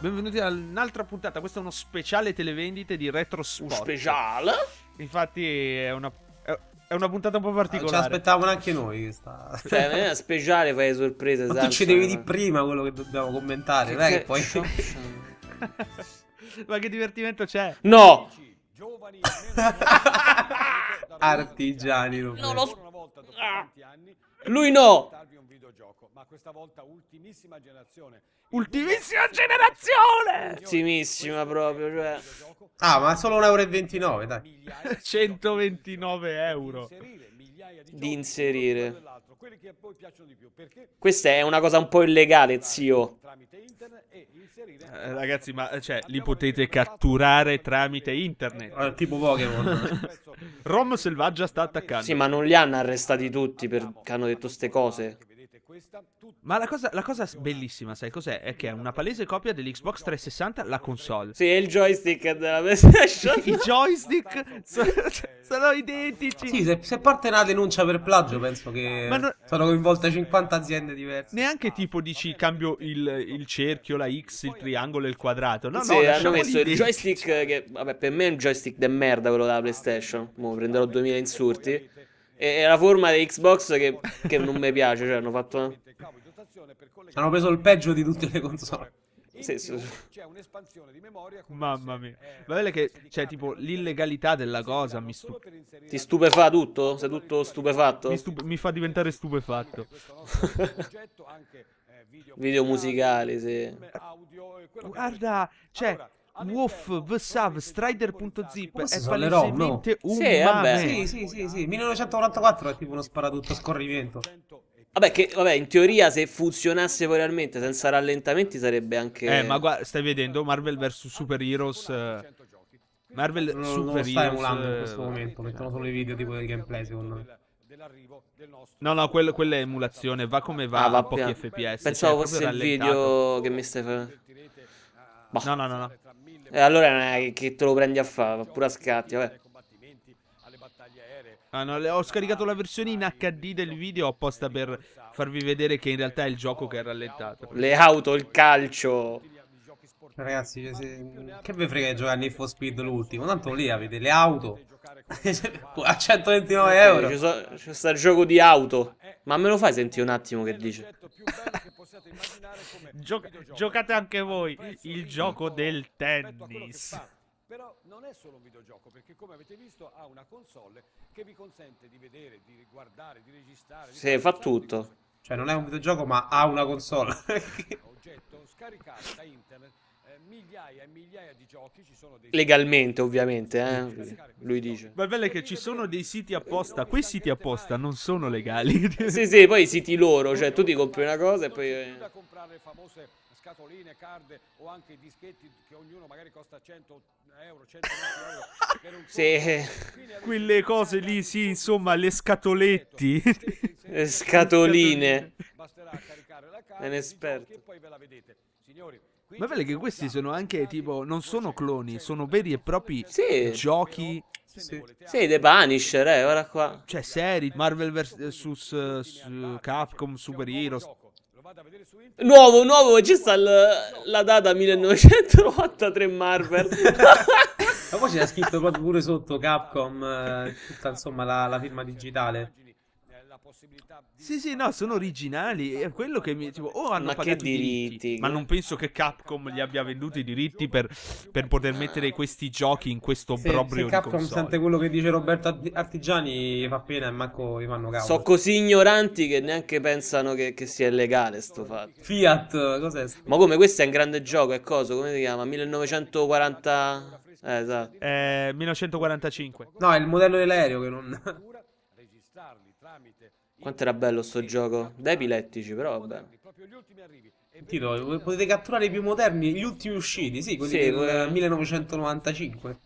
Benvenuti a un'altra puntata. Questo è uno speciale televendite di Retro Sport. speciale? Infatti è una, è una puntata un po' ah, particolare. Non ce l'aspettavamo neanche noi. Questa. Cioè, non è una speciale, fai sorprese. Ma tu esatto. ci devi di prima quello che dobbiamo commentare. Che, che... Poi... Ma che divertimento c'è? No! Artigiani. Non lo... Ah. Lui no! videogioco, ma questa volta ultimissima generazione. Ultimissima generazione! Ultimissima proprio, cioè. Ah, ma solo 1,29 euro, e 29, dai. 129 euro. Di inserire. Questa è una cosa un po' illegale, zio. Eh, ragazzi, ma eh, cioè, li potete catturare tramite internet. Eh, tipo Pokémon. Rom selvaggia sta attaccando. Sì, ma non li hanno arrestati tutti perché hanno detto queste cose. Ma la cosa, la cosa bellissima, sai cos'è? È che è una palese copia dell'Xbox 360, la console. Sì, e il joystick della PlayStation. I joystick sono, sono identici. Sì, se, se, parte una denuncia per plagio, penso che no, sono coinvolte 50 aziende diverse. Neanche tipo dici cambio il, il cerchio, la X, il triangolo e il quadrato. No, sì, no, hanno messo il joystick che, vabbè, per me è un joystick de merda quello della PlayStation. Mo prenderò 2000 insulti. È la forma di Xbox che, che non mi piace, cioè hanno fatto... Una... Hanno preso il peggio di tutte le console. C'è un'espansione di memoria. Mamma mia. Ma bello che cioè, tipo l'illegalità della cosa mi stu- Ti stupefa tutto? Sei tutto stupefatto? Mi, stup- mi fa diventare stupefatto. Eh, video musicali, sì. Guarda, cioè, Woof, VSAV, Strider.zip è palesemente no? un sì, vabbè. sì, sì, sì, sì, 1994 è tipo uno sparatutto a scorrimento. Vabbè, che, vabbè, in teoria se funzionasse poi realmente senza rallentamenti sarebbe anche... Eh, ma guarda, stai vedendo Marvel vs Super Heroes... Eh, Marvel non, Super non lo sta emulando in eh, questo momento, mettono solo i video tipo del gameplay secondo me. No, no, quello, quella è emulazione, va come va, ah, va a pochi FPS. Pensavo cioè, fosse il video che mi stai facendo. No, no, no, no. E eh, allora non è eh, che te lo prendi a fare, pure a scatti, vabbè. Ah, no, ho scaricato la versione in HD del video apposta per farvi vedere che in realtà è il gioco che è rallentato. Le auto, il calcio. Ragazzi, se... che vi frega di giocare a Need for Speed l'ultimo? Tanto lì avete le auto cioè, a 129 eh, euro. C'è sta il gioco di auto. Ma me lo fai sentire un attimo che dice? Gioca giocate anche voi il gioco del tennis. Però non è solo un videogioco, perché come avete visto ha una console che vi consente di vedere, di guardare, di registrare. Sì, fa tutto. Cioè non è un videogioco ma ha una console. oggetto scaricato da internet eh, Legalmente, ovviamente, eh? lui dice. Ma bello è che ci sono dei siti apposta. Quei siti apposta non sono legali. sì, sì, poi i siti loro, cioè tu ti compri una cosa e poi. Eh. scatoline, card o anche i dischetti che ognuno magari costa 100 euro, 120 euro. Sì. Quelle cose lì, sì, insomma, le scatoletti. le scatoline. Basterà caricare la carta. È un esperto. E poi ve la vedete. Signori, ma vedi che questi sono anche tipo, non sono cloni, sono veri e propri sì. giochi. Sì. sì, The Punisher, eh, guarda qua. Cioè, serie, Marvel vs. Uh, eh, Capcom, Super Heroes. Nuovo, nuovo, ci sta la data 1983 Marvel. Ma poi c'era scritto proprio pure sotto Capcom, eh, tutta insomma la, la firma digitale possibilità Sì, sì, no, sono originali. È quello che mi. Tipo, oh, hanno ma pagato i diritti. diritti. Ma non penso che Capcom gli abbia venduto i diritti per, per poter mettere questi giochi in questo se, proprio se Capcom sente quello che dice Roberto Artigiani, fa pena e manco gli fanno caso. Sono così ignoranti che neanche pensano che, che sia illegale sto fatto. Fiat, cos'è? Ma come questo è un grande gioco, è cosa? Come si chiama? 1940. Eh, esatto. Eh, 1945. No, è il modello dell'aereo che non. Quanto era bello sto gioco. Dai epilettici, però vabbè. Tito, eh, potete catturare i più moderni, gli ultimi usciti, sì, così sì, del 1995. Eh.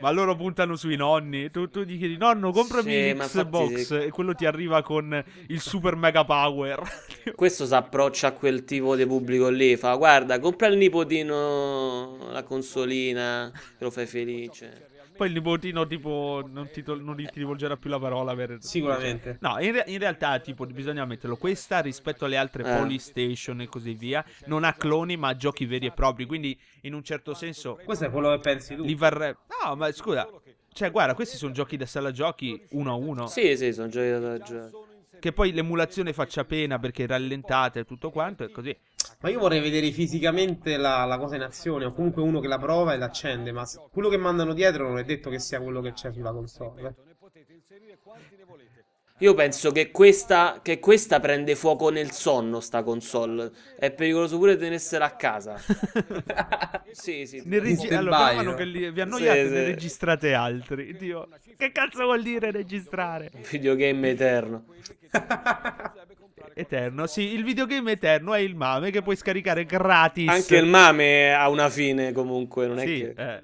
Ma loro puntano sui nonni. Tu, tu gli chiedi, nonno, comprami sì, Xbox. Sì. E quello ti arriva con il super mega power. Questo si approccia a quel tipo di pubblico lì. Fa, guarda, compra il nipotino la consolina, che lo fai felice. Poi il nipotino, tipo, non ti, non ti rivolgerà più la parola per... Sicuramente. No, in, re in, realtà, tipo, bisogna metterlo. Questa, rispetto alle altre eh. Polystation e così via, non ha cloni, ma giochi veri e propri. Quindi, in un certo senso... Questo è quello che pensi tu. Li varrebbe... No, ma scusa... Cioè, guarda, questi sono giochi da sala giochi uno a uno. Sì, sì, sono giochi da sala giochi che poi l'emulazione faccia pena perché rallentate e tutto quanto e così. Ma io vorrei vedere fisicamente la, la, cosa in azione, o comunque uno che la prova e l'accende, ma quello che mandano dietro non è detto che sia quello che c'è sulla console. Eh. Io penso che questa, che questa prende fuoco nel sonno, sta console. È pericoloso pure tenersela a casa. sì, sì. Ne regi- allora, che li- vi annoiate, sì, ne sì. registrate altri. Dio, che cazzo vuol dire registrare? Videogame eterno. Eterno, sì, il videogame eterno è il mame che puoi scaricare gratis. Anche il mame ha una fine comunque, non sì, è che... Eh.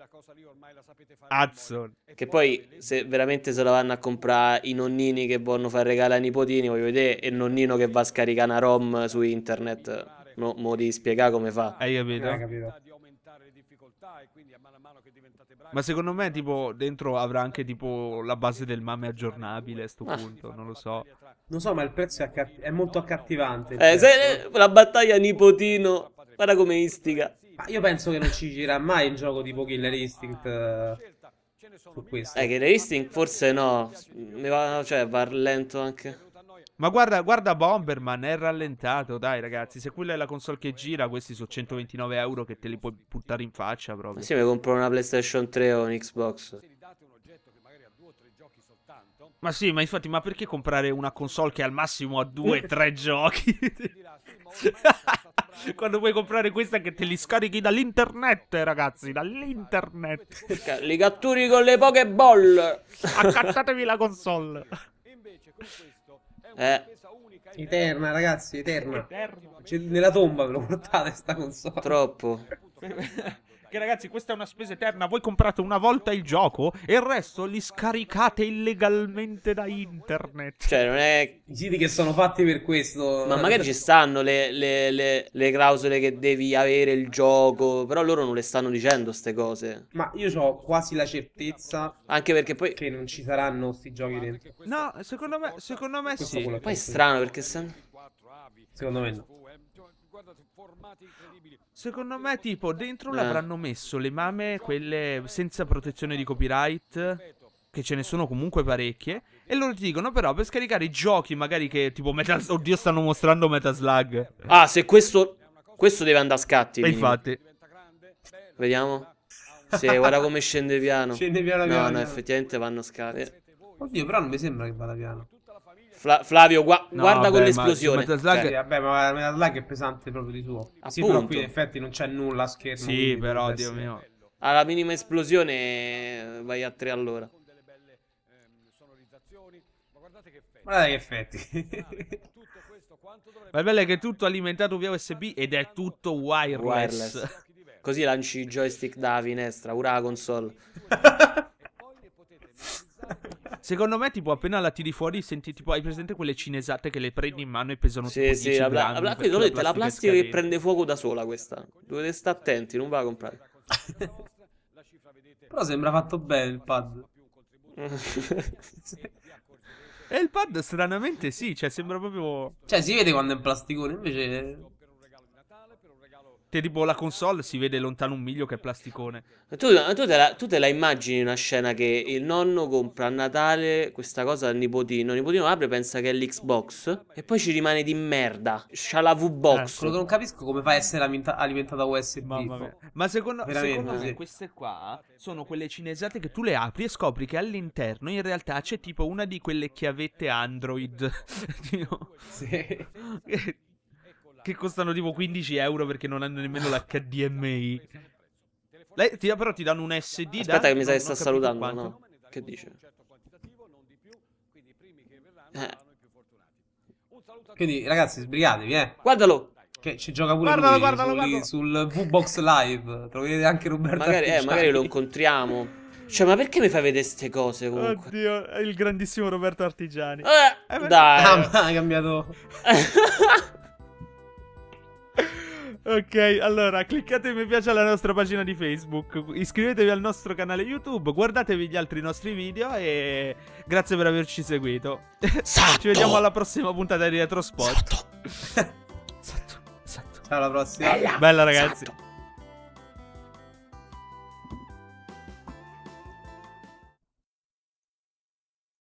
Hudson. Che poi se veramente se la vanno a comprare i nonnini che vogliono fare regalare ai nipotini, voglio vedere, e il nonnino che va a scaricare una ROM su internet. No, mo di spiegare come fa. Hai capito? Eh, hai capito. Ma secondo me, tipo, dentro avrà anche tipo la base del mame aggiornabile a sto ah. punto, non lo so. Non so, ma il prezzo è, accatt- è molto accattivante. Eh, cioè. se la battaglia nipotino, guarda come istiga. Ma io penso che non ci girerà mai un gioco tipo Killer Instinct eh, su questo. Eh, che le listing forse no. Mi va, cioè, va lento anche. Ma guarda, guarda Bomberman, è rallentato, dai ragazzi, se quella è la console che gira, questi sono 129 euro che te li puoi buttare in faccia proprio. Sì, mi compro una PlayStation 3 o un Xbox. Ma sì, ma infatti, ma perché comprare una console che al massimo ha due, tre giochi? Quando vuoi comprare questa che te li scarichi dall'internet, ragazzi, dall'internet. Li catturi con le poche Accattatevi la console. Eh. Eterna, ragazzi, eterna. eterna. Cioè, nella tomba ve lo portate sta console. Troppo. Che ragazzi, questa è una spesa eterna. Voi comprate una volta il gioco e il resto li scaricate illegalmente da internet. Cioè, non è. I siti che sono fatti per questo. Ma magari ci stanno le, le, le, le clausole che devi avere il gioco. Però loro non le stanno dicendo queste cose. Ma io ho quasi la certezza. Anche perché poi. Che non ci saranno questi giochi dentro. No, secondo me, secondo me questo sì. Poi è strano perché. Se... Secondo me no guardate, formati incredibili. Secondo me, tipo, dentro eh. l'avranno messo le mame, quelle senza protezione di copyright. Che ce ne sono comunque parecchie. E loro ti dicono, però, per scaricare i giochi, magari che tipo Metal. Oddio, stanno mostrando Metal Slug. Ah, se questo. Questo deve andare a scatti. E infatti. Vediamo. Ah, ah. Sì, guarda come scende piano. Scende piano no, piano. No, no, effettivamente vanno a scatti. Oddio, però non mi sembra che vada piano. Fla- Flavio, gua- no, guarda vabbè, con Ma, ma Metal Slug... Cioè, vabbè, ma Metal Slug è pesante proprio di suo. Appunto. Sì, però qui in effetti non c'è nulla a schermo. Sì, però, Dio mio. Alla minima esplosione vai a tre all'ora. Ehm, guardate che effetti. Ma il bello è che è tutto alimentato via USB ed è tutto wireless. wireless. Così lanci il joystick da finestra, ura console. Secondo me, tipo, appena la tiri fuori, senti, tipo, hai presente quelle cinesate che le prendi in mano e pesano sì, tipo sì, 10 la, grammi? La, qui, la, plastica, la plastica che prende fuoco da sola questa. Dovete stare attenti, non va a comprare. Però sembra fatto bene il pad. e il pad stranamente sì, cioè sembra proprio... Cioè si vede quando è in plasticone, invece... Te tipo la console si vede lontano un miglio che è plasticone. Tu, tu, te, la, tu te la, immagini una scena che il nonno compra a Natale questa cosa al nipotino, il nipotino apre pensa che è l'Xbox e poi ci rimane di merda. C'ha la V-Box. Eh, non capisco come fa a essere alimentata USB. Ma secondo, secondo me queste qua sono quelle cinesate che tu le apri e scopri che all'interno in realtà c'è tipo una di quelle chiavette Android. sì. che costano tipo 15 euro perché non hanno nemmeno ah. l'HDMI. Lei, ti, però ti danno un SD. Aspetta, da, che mi sa che sta salutando. No. Che dice? Certo eh. Quindi, ragazzi, sbrigatevi, eh. Guardalo. Che ci gioca pure guardalo, lui, guardalo, sul, guardalo. sul V-Box Live. Troverete anche Roberto. Magari, eh, magari lo incontriamo. Cioè, ma perché mi fai vedere queste cose comunque? Oddio, il grandissimo Roberto Artigiani. Eh, eh, dai. Ah, ma ha cambiato. Ok, allora cliccate mi piace alla nostra pagina di Facebook, iscrivetevi al nostro canale YouTube, guardatevi gli altri nostri video e grazie per averci seguito. Esatto. Ci vediamo alla prossima puntata di Retrospot. Esatto. esatto. esatto. Ciao alla prossima. Bella, Bella ragazzi. Esatto.